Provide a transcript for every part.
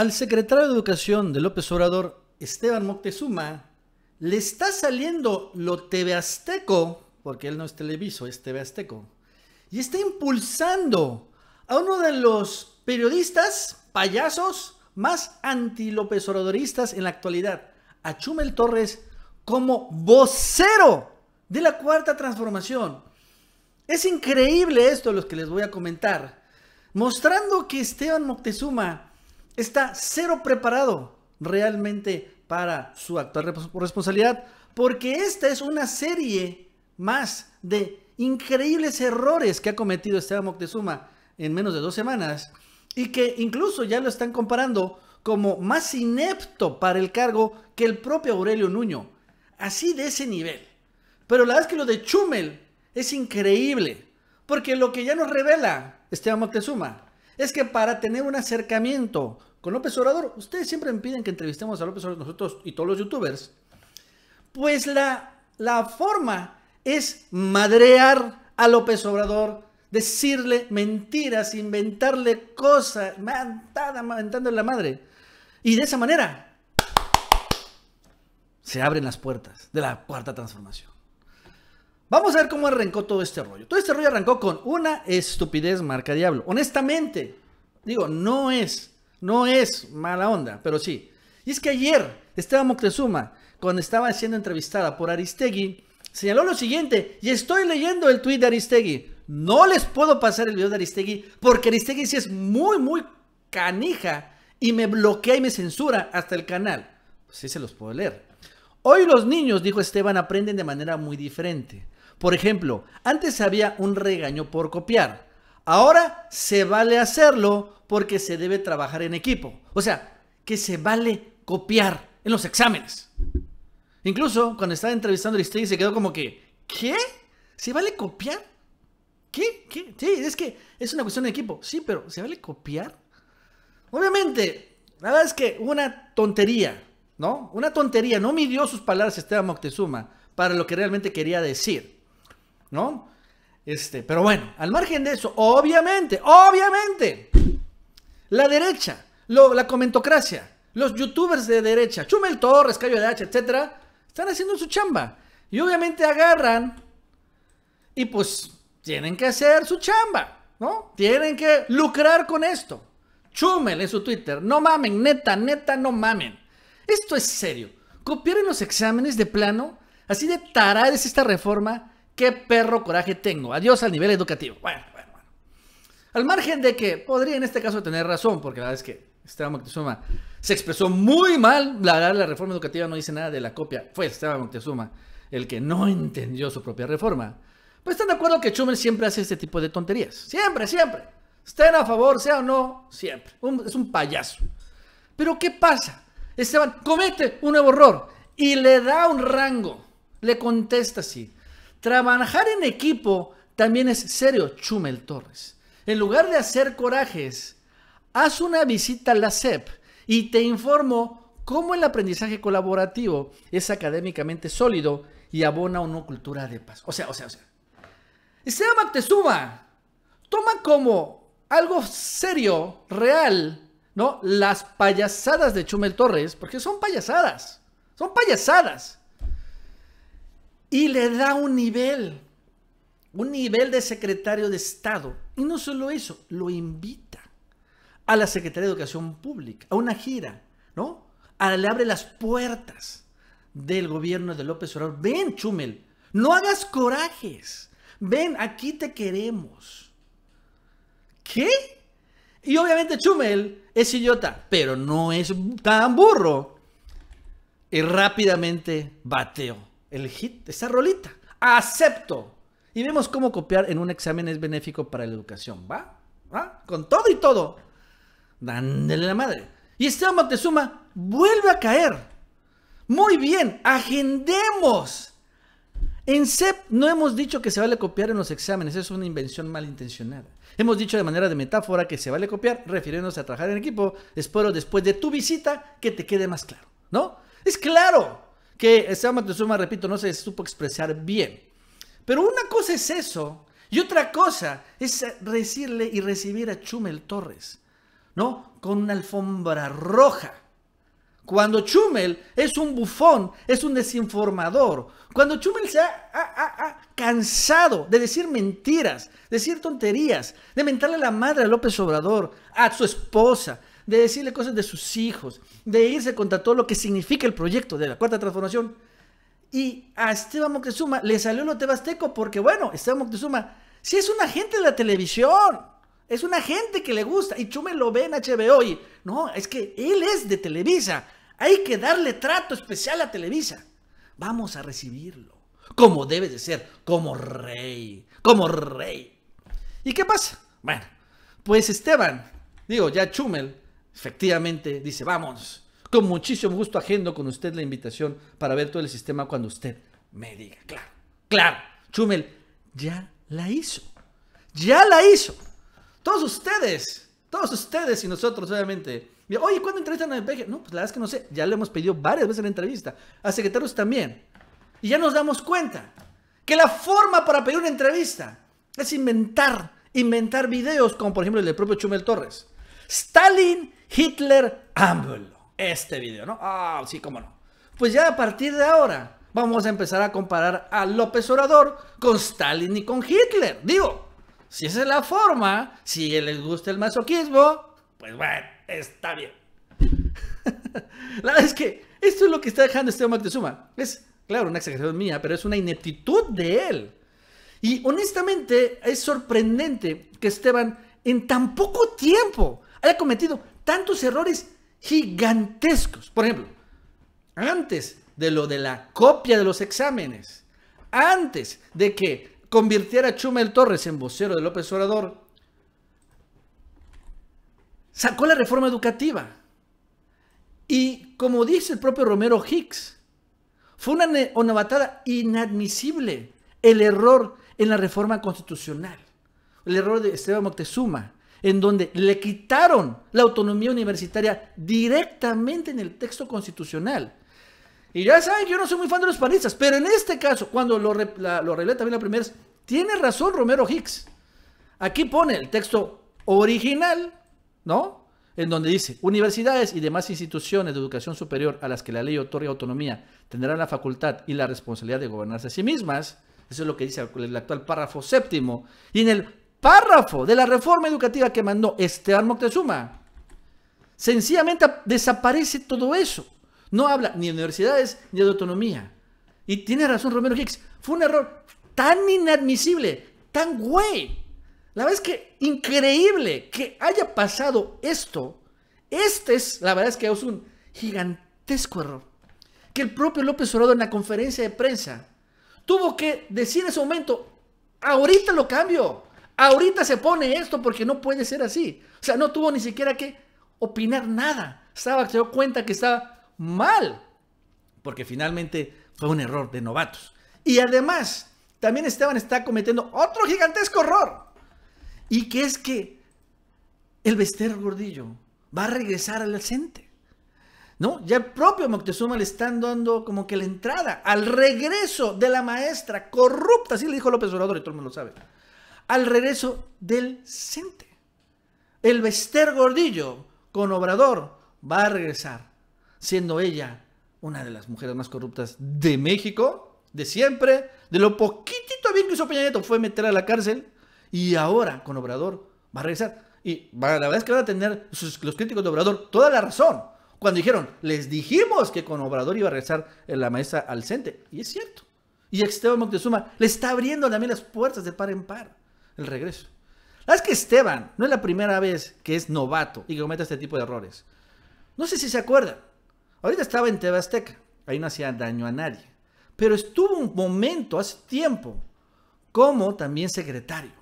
Al secretario de Educación de López Obrador, Esteban Moctezuma, le está saliendo lo TV Azteco, porque él no es televiso, es TV Azteco, y está impulsando a uno de los periodistas, payasos, más anti-López Obradoristas en la actualidad, a Chumel Torres, como vocero de la Cuarta Transformación. Es increíble esto, los que les voy a comentar, mostrando que Esteban Moctezuma está cero preparado realmente para su actual responsabilidad, porque esta es una serie más de increíbles errores que ha cometido Esteban Moctezuma en menos de dos semanas y que incluso ya lo están comparando como más inepto para el cargo que el propio Aurelio Nuño. Así de ese nivel. Pero la verdad es que lo de Chumel es increíble, porque lo que ya nos revela Esteban Moctezuma es que para tener un acercamiento con López Obrador, ustedes siempre me piden que entrevistemos a López Obrador nosotros y todos los youtubers, pues la, la forma es madrear a López Obrador, decirle mentiras, inventarle cosas, mantada, en la madre. Y de esa manera se abren las puertas de la cuarta transformación. Vamos a ver cómo arrancó todo este rollo. Todo este rollo arrancó con una estupidez marca diablo. Honestamente, Digo, no es, no es mala onda, pero sí. Y es que ayer Esteban Moctezuma, cuando estaba siendo entrevistada por Aristegui, señaló lo siguiente, y estoy leyendo el tuit de Aristegui. No les puedo pasar el video de Aristegui porque Aristegui sí es muy, muy canija y me bloquea y me censura hasta el canal. Pues sí se los puedo leer. Hoy los niños, dijo Esteban, aprenden de manera muy diferente. Por ejemplo, antes había un regaño por copiar. Ahora se vale hacerlo porque se debe trabajar en equipo. O sea, que se vale copiar en los exámenes. Incluso cuando estaba entrevistando a Aristegui se quedó como que, ¿qué? ¿Se vale copiar? ¿Qué? ¿Qué? Sí, es que es una cuestión de equipo. Sí, pero ¿se vale copiar? Obviamente, la verdad es que una tontería, ¿no? Una tontería. No midió sus palabras Esteban Moctezuma para lo que realmente quería decir, ¿no? Este, pero bueno, al margen de eso, obviamente, obviamente, la derecha, la comentocracia, los youtubers de derecha, Chumel Torres, Cayo de H, etcétera, están haciendo su chamba. Y obviamente agarran y pues tienen que hacer su chamba, ¿no? Tienen que lucrar con esto. Chumel en su Twitter, no mamen, neta, neta, no mamen. Esto es serio. Copiar en los exámenes de plano, así de tarar es esta reforma. Qué perro coraje tengo. Adiós al nivel educativo. Bueno, bueno, bueno. Al margen de que podría en este caso tener razón, porque la verdad es que Esteban Moctezuma se expresó muy mal. La, la reforma educativa no dice nada de la copia. Fue Esteban Moctezuma el que no entendió su propia reforma. Pues están de acuerdo que Chumel siempre hace este tipo de tonterías. Siempre, siempre. Estén a favor, sea o no, siempre. es un payaso. Pero ¿qué pasa? Esteban comete un nuevo error y le da un rango. Le contesta así. Trabajar en equipo también es serio, Chumel Torres. En lugar de hacer corajes, haz una visita a la SEP y te informo cómo el aprendizaje colaborativo es académicamente sólido y abona una cultura de paz. O sea, o sea, o sea. llama Moctezuma toma como algo serio, real, ¿no? Las payasadas de Chumel Torres, porque son payasadas. Son payasadas y le da un nivel, un nivel de secretario de Estado. Y no solo eso, lo invita a la Secretaría de Educación Pública, a una gira, ¿no? A, le abre las puertas del gobierno de López Obrador. Ven, Chumel, no hagas corajes. Ven, aquí te queremos. ¿Qué? Y obviamente Chumel es idiota, pero no es tan burro. Y rápidamente bateó el hit, esa rolita. Acepto. Y vemos cómo copiar en un examen es benéfico para la educación. ¿Va? ¿Va? Con todo y todo. Dándole la madre. Y Esteban suma vuelve a caer. Muy bien, agendemos. En CEP no hemos dicho que se vale copiar en los exámenes, es una invención malintencionada. Hemos dicho de manera de metáfora que se vale copiar, refiriéndonos a trabajar en equipo. Espero después de tu visita que te quede más claro, ¿no? Es claro, que Esteban Montezuma, repito, no se supo expresar bien. Pero una cosa es eso y otra cosa es decirle y recibir a Chumel Torres, ¿no? Con una alfombra roja. Cuando Chumel es un bufón, es un desinformador. Cuando Chumel se ha, cansado de decir mentiras, decir tonterías, de mentarle a la madre a López Obrador, a su esposa, de decirle cosas de sus hijos, de irse contra todo lo que significa el proyecto de la cuarta transformación. Y a Esteban Moctezuma le salió lo tebasteco porque, bueno, Esteban Moctezuma, si es un agente de la televisión, es un agente que le gusta, y Chumel lo ve en HBO y, no, es que él es de Televisa, hay que darle trato especial a Televisa. Vamos a recibirlo, como debe de ser, como rey, como rey. ¿Y qué pasa? Bueno, pues Esteban, digo, ya Chumel, Efectivamente, dice, vamos, con muchísimo gusto agendo con usted la invitación para ver todo el sistema cuando usted me diga. Claro, claro, Chumel ya la hizo, ya la hizo. Todos ustedes, todos ustedes y nosotros, obviamente. Oye, ¿cuándo entrevistan a MPG? No, pues la verdad es que no sé, ya le hemos pedido varias veces la entrevista, a secretarios también. Y ya nos damos cuenta que la forma para pedir una entrevista es inventar, inventar videos, como por ejemplo el del propio Chumel Torres. Stalin, Hitler, AMLO. Este video, ¿no? Ah, sí, cómo no. Pues ya a partir de ahora vamos a empezar a comparar a López orador con Stalin y con Hitler. Digo, si esa es la forma, si les gusta el masoquismo, pues bueno, está bien. la verdad es que esto es lo que está dejando Esteban suma Es, claro, una exageración mía, pero es una ineptitud de él. Y honestamente es sorprendente que Esteban en tan poco tiempo haya cometido tantos errores gigantescos. Por ejemplo, antes de lo de la copia de los exámenes, antes de que convirtiera a Chumel Torres en vocero de López Obrador, sacó la reforma educativa. Y como dice el propio Romero Hicks, fue una novatada inadmisible el error en la reforma constitucional, el error de Esteban Moctezuma, en donde le quitaron la autonomía universitaria directamente en el texto constitucional. Y ya saben, yo no soy muy fan de los panistas, pero en este caso, cuando lo, re, también la primera vez, tiene razón Romero Hicks. Aquí pone el texto original, ¿no? En donde dice, universidades y demás instituciones de educación superior a las que la ley otorga autonomía tendrán la facultad y la responsabilidad de gobernarse a sí mismas. Eso es lo que dice el actual párrafo séptimo. Y en el párrafo de la reforma educativa que mandó Esteban Moctezuma. Sencillamente desaparece todo eso. No habla ni de universidades ni de autonomía. Y tiene razón Romero Hicks. Fue un error tan inadmisible, tan güey. La verdad es que increíble que haya pasado esto. Este es, la verdad es que es un gigantesco error. Que el propio López Obrador en la conferencia de prensa tuvo que decir en ese momento, ahorita lo cambio. Ahorita se pone esto porque no puede ser así. O sea, no tuvo ni siquiera que opinar nada. Estaba, se dio cuenta que estaba mal. Porque finalmente fue un error de novatos. Y además, también Esteban está cometiendo otro gigantesco error. Y que es que el Bester Gordillo va a regresar al Cente. ¿No? Ya el propio Moctezuma le están dando como que la entrada al regreso de la maestra corrupta, así le dijo López Obrador y todo el mundo lo sabe al regreso del Cente. El Bester Gordillo, con Obrador, va a regresar, siendo ella una de las mujeres más corruptas de México, de siempre, de lo poquitito bien que hizo Peña Nieto fue meterla a la cárcel, y ahora con Obrador va a regresar. Y la verdad es que van a tener los críticos de Obrador toda la razón. Cuando dijeron, les dijimos que con Obrador iba a regresar la maestra al Cente. Y es cierto. Y Esteban Montezuma le está abriendo también las puertas de par en par el regreso. La es que Esteban no es la primera vez que es novato y que comete este tipo de errores. No sé si se acuerdan. Ahorita estaba en Tebasteca. Ahí no hacía daño a nadie. Pero estuvo un momento, hace tiempo, como también secretario.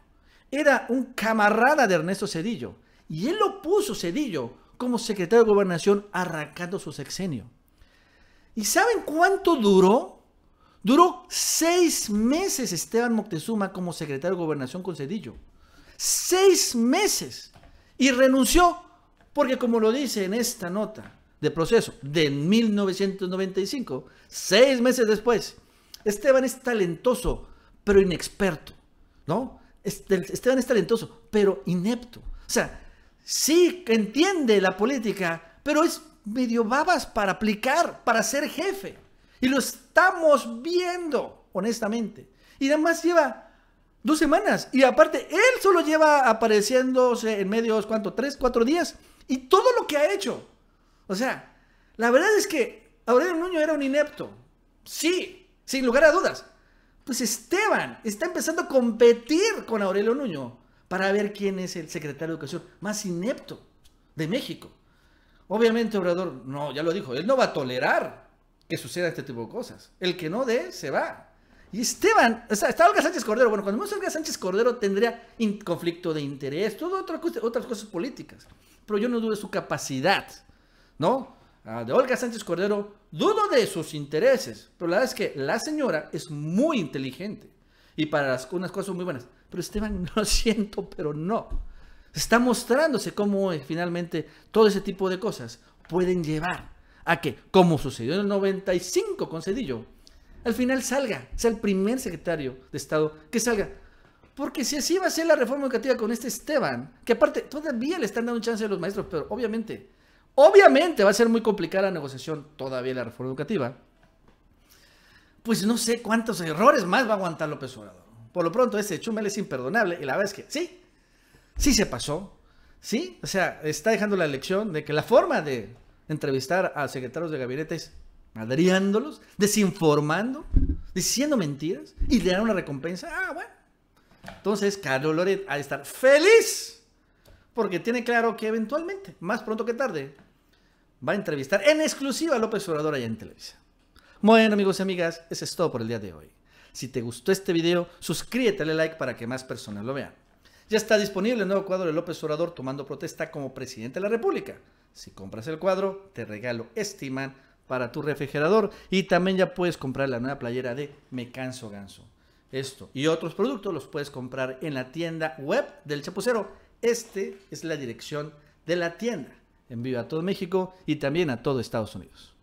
Era un camarada de Ernesto Cedillo. Y él lo puso, Cedillo, como secretario de gobernación, arrancando su sexenio. ¿Y saben cuánto duró Duró seis meses Esteban Moctezuma como secretario de gobernación con Cedillo. Seis meses. Y renunció porque, como lo dice en esta nota de proceso de 1995, seis meses después, Esteban es talentoso, pero inexperto. ¿No? Este, Esteban es talentoso, pero inepto. O sea, sí entiende la política, pero es medio babas para aplicar, para ser jefe. Y lo estamos viendo, honestamente. Y además lleva dos semanas. Y aparte, él solo lleva apareciéndose en medios, ¿cuánto? Tres, cuatro días. Y todo lo que ha hecho. O sea, la verdad es que Aurelio Nuño era un inepto. Sí, sin lugar a dudas. Pues Esteban está empezando a competir con Aurelio Nuño para ver quién es el secretario de Educación más inepto de México. Obviamente, Obrador, no, ya lo dijo, él no va a tolerar que suceda este tipo de cosas. El que no dé, se va. Y Esteban, o sea, está Olga Sánchez Cordero. Bueno, cuando menos Olga Sánchez Cordero tendría conflicto de interés, todo otras cosas políticas. Pero yo no dudo de su capacidad, ¿no? Ah, de Olga Sánchez Cordero, dudo de sus intereses. Pero la verdad es que la señora es muy inteligente y para las, unas cosas muy buenas. Pero Esteban, lo siento, pero no. Está mostrándose cómo eh, finalmente todo ese tipo de cosas pueden llevar a que, como sucedió en el 95 con Cedillo, al final salga, sea el primer secretario de Estado que salga. Porque si así va a ser la reforma educativa con este Esteban, que aparte todavía le están dando un chance a los maestros, pero obviamente, obviamente va a ser muy complicada la negociación todavía la reforma educativa, pues no sé cuántos errores más va a aguantar López Obrador. Por lo pronto, ese Chumel es imperdonable y la verdad es que sí, sí se pasó, sí, o sea, está dejando la elección de que la forma de entrevistar a secretarios de gabinetes adriándolos, desinformando, diciendo mentiras y le dan una recompensa. Ah, bueno. Entonces, Carlos Loret ha de estar feliz porque tiene claro que eventualmente, más pronto que tarde, va a entrevistar en exclusiva a López Obrador allá en Televisa. Bueno, amigos y amigas, eso es todo por el día de hoy. Si te gustó este video, suscríbete, dale like para que más personas lo vean. Ya está disponible el nuevo cuadro de López Obrador tomando protesta como presidente de la República. Si compras el cuadro, te regalo este para tu refrigerador y también ya puedes comprar la nueva playera de Me Canso Ganso. Esto y otros productos los puedes comprar en la tienda web del Chapucero. Esta es la dirección de la tienda. Envío a todo México y también a todo Estados Unidos.